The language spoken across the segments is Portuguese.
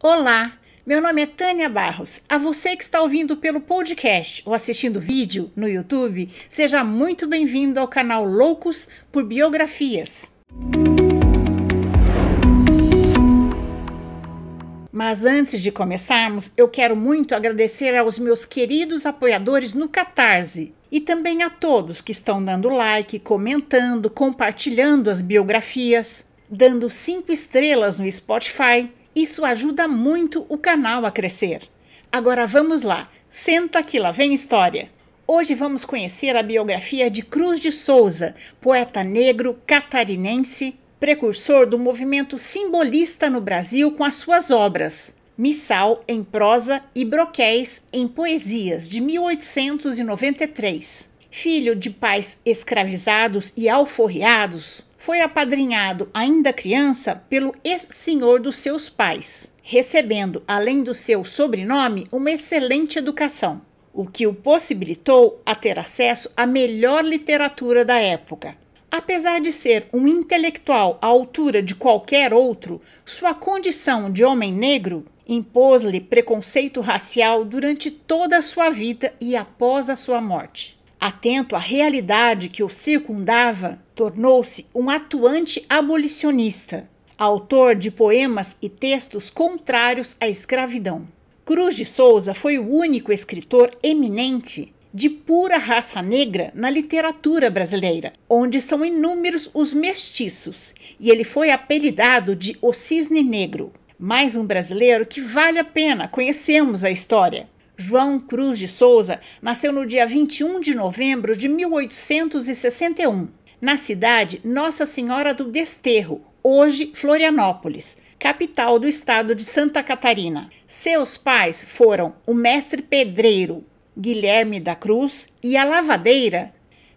Olá, meu nome é Tânia Barros. A você que está ouvindo pelo podcast ou assistindo vídeo no YouTube, seja muito bem-vindo ao canal Loucos por Biografias. Mas antes de começarmos, eu quero muito agradecer aos meus queridos apoiadores no Catarse e também a todos que estão dando like, comentando, compartilhando as biografias, dando cinco estrelas no Spotify isso ajuda muito o canal a crescer. Agora vamos lá, senta que lá vem história. Hoje vamos conhecer a biografia de Cruz de Souza, poeta negro catarinense, precursor do movimento simbolista no Brasil com as suas obras. Missal em prosa e Broquéis em poesias, de 1893. Filho de pais escravizados e alforriados, foi apadrinhado, ainda criança, pelo ex-senhor dos seus pais, recebendo, além do seu sobrenome, uma excelente educação, o que o possibilitou a ter acesso à melhor literatura da época. Apesar de ser um intelectual à altura de qualquer outro, sua condição de homem negro impôs-lhe preconceito racial durante toda a sua vida e após a sua morte. Atento à realidade que o circundava, tornou-se um atuante abolicionista, autor de poemas e textos contrários à escravidão. Cruz de Souza foi o único escritor eminente de pura raça negra na literatura brasileira, onde são inúmeros os mestiços, e ele foi apelidado de O Cisne Negro. Mais um brasileiro que vale a pena conhecermos a história. João Cruz de Souza nasceu no dia 21 de novembro de 1861 na cidade Nossa Senhora do Desterro, hoje Florianópolis, capital do estado de Santa Catarina. Seus pais foram o mestre pedreiro Guilherme da Cruz e a lavadeira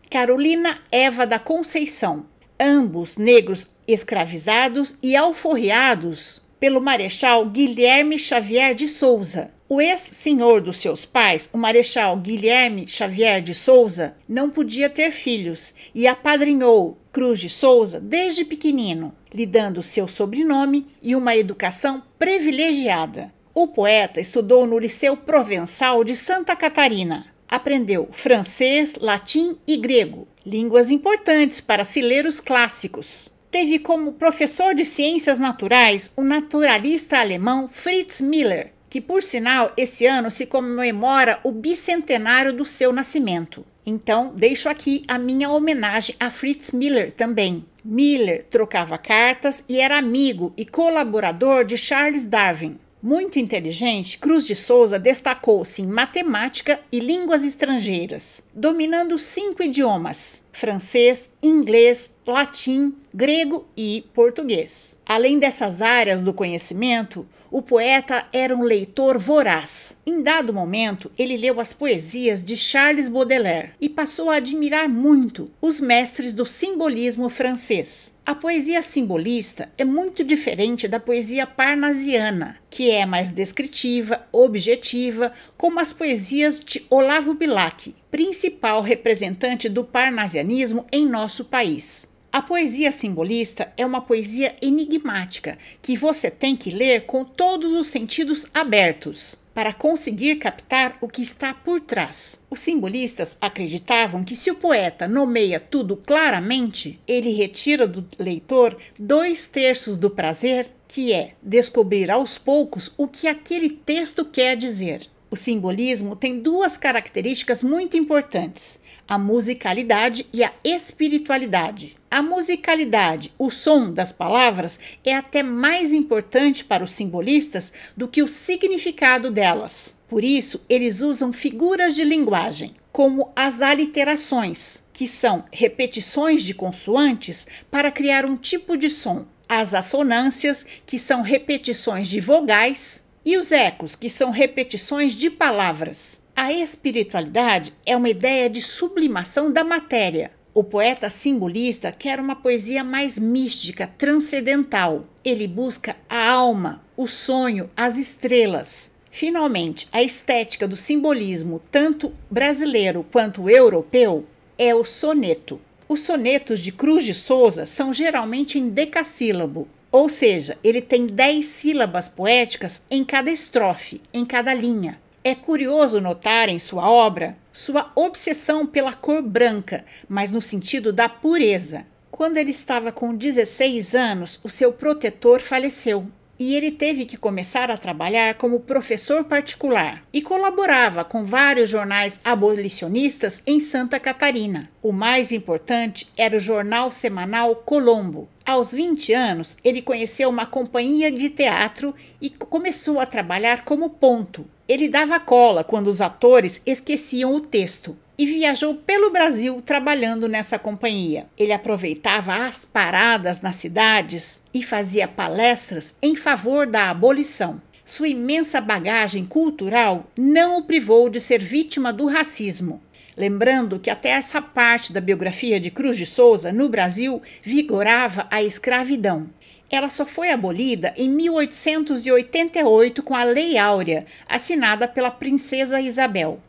Carolina Eva da Conceição, ambos negros escravizados e alforriados pelo marechal Guilherme Xavier de Souza. O ex-senhor dos seus pais, o marechal Guilherme Xavier de Souza, não podia ter filhos e apadrinhou Cruz de Souza desde pequenino, lhe dando seu sobrenome e uma educação privilegiada. O poeta estudou no Liceu Provençal de Santa Catarina. Aprendeu francês, latim e grego, línguas importantes para se ler os clássicos. Teve como professor de ciências naturais o naturalista alemão Fritz Miller, que por sinal esse ano se comemora o bicentenário do seu nascimento. Então, deixo aqui a minha homenagem a Fritz Miller também. Miller trocava cartas e era amigo e colaborador de Charles Darwin. Muito inteligente, Cruz de Souza destacou-se em matemática e línguas estrangeiras, dominando cinco idiomas: francês, inglês, latim, grego e português. Além dessas áreas do conhecimento, o poeta era um leitor voraz. Em dado momento, ele leu as poesias de Charles Baudelaire e passou a admirar muito os mestres do simbolismo francês. A poesia simbolista é muito diferente da poesia parnasiana, que é mais descritiva, objetiva, como as poesias de Olavo Bilac, principal representante do parnasianismo em nosso país. A poesia simbolista é uma poesia enigmática que você tem que ler com todos os sentidos abertos para conseguir captar o que está por trás. Os simbolistas acreditavam que se o poeta nomeia tudo claramente, ele retira do leitor dois terços do prazer, que é descobrir aos poucos o que aquele texto quer dizer. O simbolismo tem duas características muito importantes: a musicalidade e a espiritualidade. A musicalidade, o som das palavras, é até mais importante para os simbolistas do que o significado delas. Por isso, eles usam figuras de linguagem, como as aliterações, que são repetições de consoantes para criar um tipo de som, as assonâncias, que são repetições de vogais e os ecos, que são repetições de palavras. A espiritualidade é uma ideia de sublimação da matéria. O poeta simbolista quer uma poesia mais mística, transcendental. Ele busca a alma, o sonho, as estrelas. Finalmente, a estética do simbolismo, tanto brasileiro quanto europeu, é o soneto. Os sonetos de Cruz de Souza são geralmente em decassílabo, ou seja, ele tem 10 sílabas poéticas em cada estrofe, em cada linha. É curioso notar em sua obra sua obsessão pela cor branca, mas no sentido da pureza. Quando ele estava com 16 anos, o seu protetor faleceu e ele teve que começar a trabalhar como professor particular e colaborava com vários jornais abolicionistas em Santa Catarina. O mais importante era o jornal semanal Colombo. Aos 20 anos, ele conheceu uma companhia de teatro e começou a trabalhar como ponto. Ele dava cola quando os atores esqueciam o texto e viajou pelo Brasil trabalhando nessa companhia. Ele aproveitava as paradas nas cidades e fazia palestras em favor da abolição. Sua imensa bagagem cultural não o privou de ser vítima do racismo. Lembrando que até essa parte da biografia de Cruz de Souza, no Brasil, vigorava a escravidão ela só foi abolida em 1888 com a Lei Áurea, assinada pela Princesa Isabel.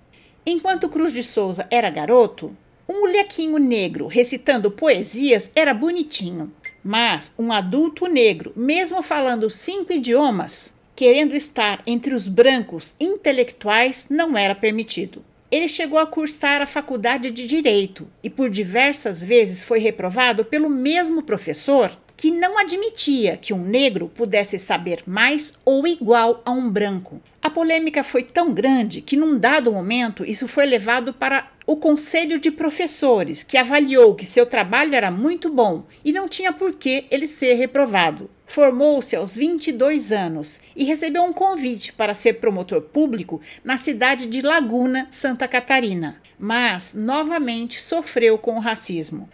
Enquanto Cruz de Souza era garoto, um molequinho negro recitando poesias era bonitinho. Mas um adulto negro, mesmo falando cinco idiomas, querendo estar entre os brancos intelectuais, não era permitido. Ele chegou a cursar a faculdade de direito e por diversas vezes foi reprovado pelo mesmo professor que não admitia que um negro pudesse saber mais ou igual a um branco. A polêmica foi tão grande que, num dado momento, isso foi levado para o Conselho de Professores, que avaliou que seu trabalho era muito bom e não tinha por que ele ser reprovado. Formou-se aos 22 anos e recebeu um convite para ser promotor público na cidade de Laguna, Santa Catarina. Mas, novamente, sofreu com o racismo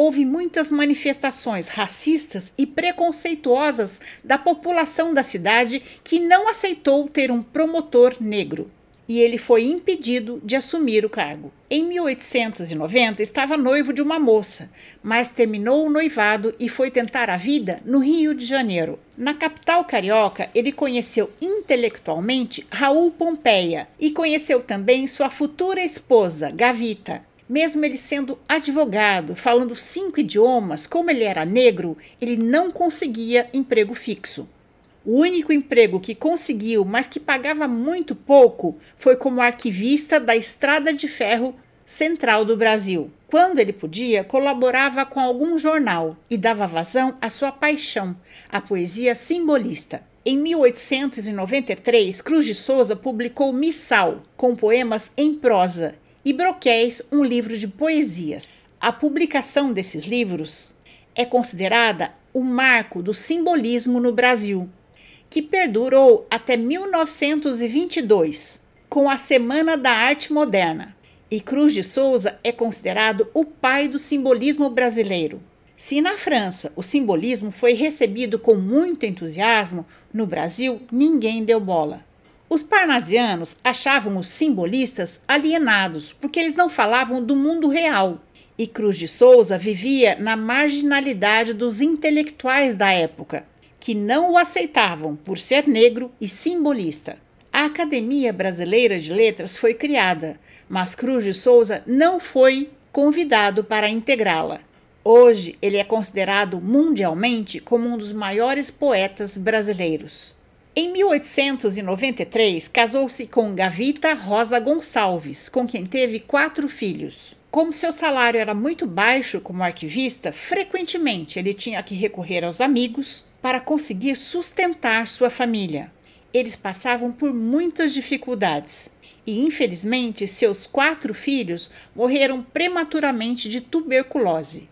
houve muitas manifestações racistas e preconceituosas da população da cidade que não aceitou ter um promotor negro. E ele foi impedido de assumir o cargo. Em 1890, estava noivo de uma moça, mas terminou o noivado e foi tentar a vida no Rio de Janeiro. Na capital carioca, ele conheceu intelectualmente Raul Pompeia e conheceu também sua futura esposa, Gavita, mesmo ele sendo advogado, falando cinco idiomas, como ele era negro, ele não conseguia emprego fixo. O único emprego que conseguiu, mas que pagava muito pouco, foi como arquivista da Estrada de Ferro Central do Brasil. Quando ele podia, colaborava com algum jornal e dava vazão à sua paixão, a poesia simbolista. Em 1893, Cruz de Souza publicou Missal, com poemas em prosa, e Broquéis um livro de poesias. A publicação desses livros é considerada o marco do simbolismo no Brasil, que perdurou até 1922, com a Semana da Arte Moderna. E Cruz de Souza é considerado o pai do simbolismo brasileiro. Se na França o simbolismo foi recebido com muito entusiasmo, no Brasil ninguém deu bola. Os parnasianos achavam os simbolistas alienados porque eles não falavam do mundo real. E Cruz de Souza vivia na marginalidade dos intelectuais da época, que não o aceitavam por ser negro e simbolista. A Academia Brasileira de Letras foi criada, mas Cruz de Souza não foi convidado para integrá-la. Hoje, ele é considerado mundialmente como um dos maiores poetas brasileiros. Em 1893, casou-se com Gavita Rosa Gonçalves, com quem teve quatro filhos. Como seu salário era muito baixo como arquivista, frequentemente ele tinha que recorrer aos amigos para conseguir sustentar sua família. Eles passavam por muitas dificuldades e, infelizmente, seus quatro filhos morreram prematuramente de tuberculose.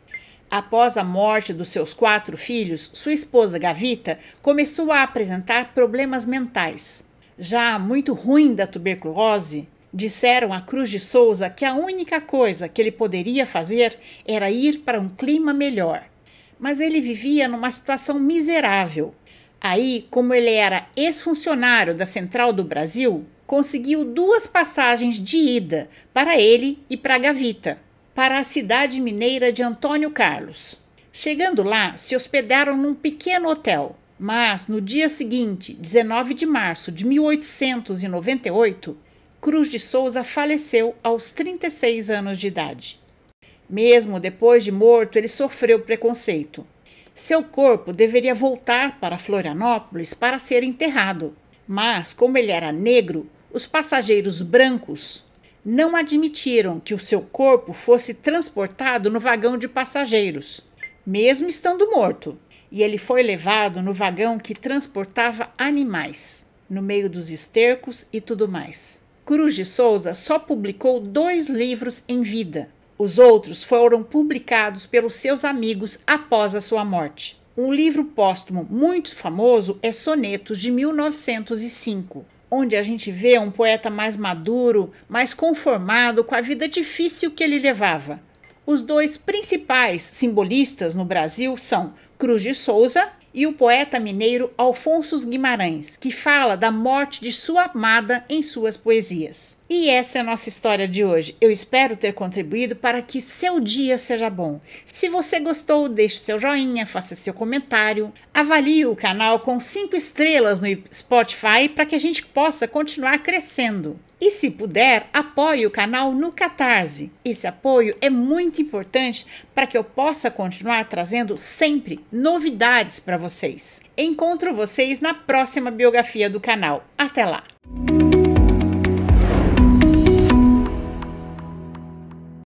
Após a morte dos seus quatro filhos, sua esposa Gavita começou a apresentar problemas mentais. Já muito ruim da tuberculose, disseram a Cruz de Souza que a única coisa que ele poderia fazer era ir para um clima melhor. Mas ele vivia numa situação miserável. Aí, como ele era ex-funcionário da Central do Brasil, conseguiu duas passagens de ida para ele e para Gavita para a cidade mineira de Antônio Carlos. Chegando lá, se hospedaram num pequeno hotel, mas no dia seguinte, 19 de março de 1898, Cruz de Souza faleceu aos 36 anos de idade. Mesmo depois de morto, ele sofreu preconceito. Seu corpo deveria voltar para Florianópolis para ser enterrado, mas como ele era negro, os passageiros brancos não admitiram que o seu corpo fosse transportado no vagão de passageiros, mesmo estando morto, e ele foi levado no vagão que transportava animais, no meio dos estercos e tudo mais. Cruz de Souza só publicou dois livros em vida. Os outros foram publicados pelos seus amigos após a sua morte. Um livro póstumo muito famoso é Sonetos de 1905, onde a gente vê um poeta mais maduro, mais conformado com a vida difícil que ele levava. Os dois principais simbolistas no Brasil são Cruz de Souza e o poeta mineiro Alfonso Guimarães, que fala da morte de sua amada em suas poesias. E essa é a nossa história de hoje. Eu espero ter contribuído para que seu dia seja bom. Se você gostou, deixe seu joinha, faça seu comentário, avalie o canal com 5 estrelas no Spotify para que a gente possa continuar crescendo. E se puder, apoie o canal no Catarse. Esse apoio é muito importante para que eu possa continuar trazendo sempre novidades para vocês. Encontro vocês na próxima biografia do canal. Até lá!